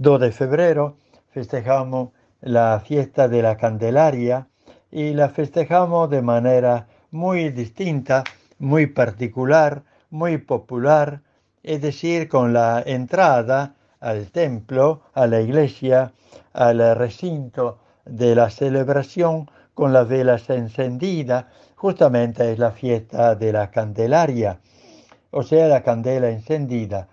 2 de febrero festejamos la fiesta de la Candelaria y la festejamos de manera muy distinta, muy particular, muy popular, es decir, con la entrada al templo, a la iglesia, al recinto de la celebración con las velas encendidas, justamente es la fiesta de la Candelaria, o sea, la candela encendida.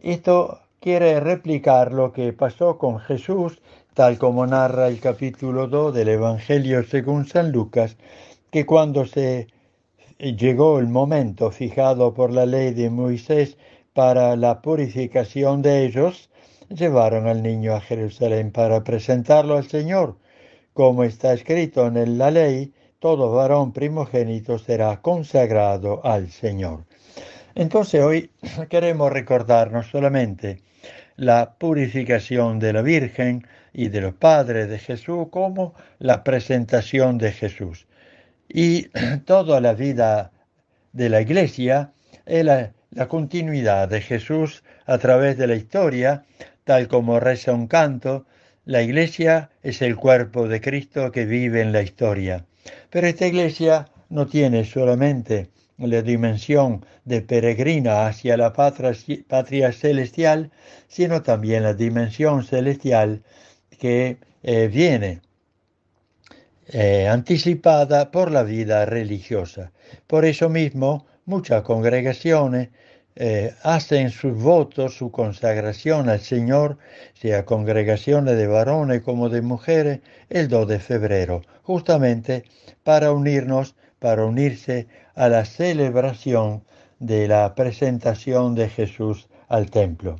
Esto quiere replicar lo que pasó con Jesús, tal como narra el capítulo 2 del Evangelio según San Lucas, que cuando se llegó el momento fijado por la ley de Moisés para la purificación de ellos, llevaron al niño a Jerusalén para presentarlo al Señor. Como está escrito en la ley, todo varón primogénito será consagrado al Señor. Entonces hoy queremos recordarnos solamente la purificación de la Virgen y de los padres de Jesús como la presentación de Jesús. Y toda la vida de la iglesia es la, la continuidad de Jesús a través de la historia, tal como reza un canto, la iglesia es el cuerpo de Cristo que vive en la historia. Pero esta iglesia no tiene solamente la dimensión de peregrina hacia la patria, celestial, sino también la dimensión celestial que eh, viene eh, anticipada por la vida religiosa. Por eso mismo, muchas congregaciones eh, hacen sus votos, su consagración al Señor, sea congregaciones de varones como de mujeres, el 2 de febrero, justamente para unirnos para unirse a la celebración de la presentación de Jesús al templo.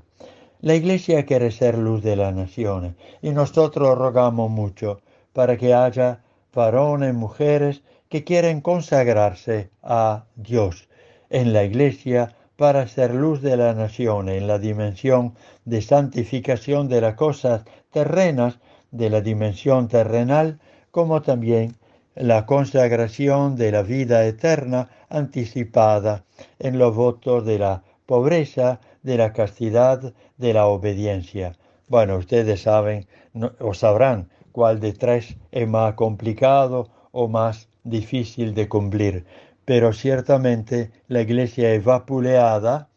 La Iglesia quiere ser luz de la nación, y nosotros rogamos mucho para que haya varones, mujeres que quieren consagrarse a Dios en la Iglesia para ser luz de la nación en la dimensión de santificación de las cosas terrenas, de la dimensión terrenal, como también la consagración de la vida eterna anticipada en los votos de la pobreza, de la castidad, de la obediencia. Bueno, ustedes saben o sabrán cuál de tres es más complicado o más difícil de cumplir, pero ciertamente la iglesia es vapuleada,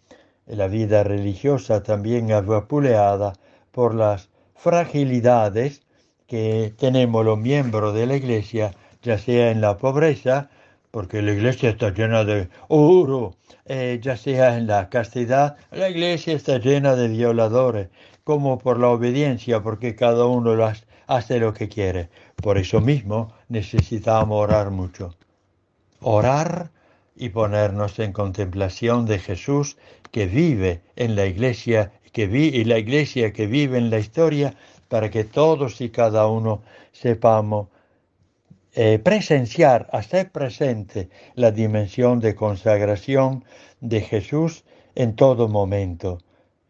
la vida religiosa también es vapuleada por las fragilidades que tenemos los miembros de la iglesia ya sea en la pobreza, porque la iglesia está llena de oro, eh, ya sea en la castidad, la iglesia está llena de violadores, como por la obediencia, porque cada uno hace lo que quiere. Por eso mismo necesitamos orar mucho. Orar y ponernos en contemplación de Jesús que vive en la iglesia que vi, y la iglesia que vive en la historia para que todos y cada uno sepamos eh, presenciar, hacer presente la dimensión de consagración de Jesús en todo momento.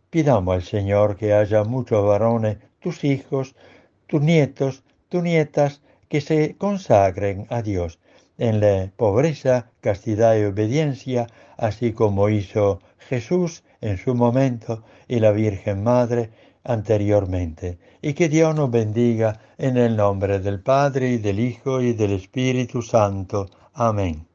Pidamos al Señor que haya muchos varones, tus hijos, tus nietos, tus nietas, que se consagren a Dios en la pobreza, castidad y obediencia, así como hizo Jesús en su momento y la Virgen Madre anteriormente, y que Dios nos bendiga en el nombre del Padre, y del Hijo, y del Espíritu Santo. Amén.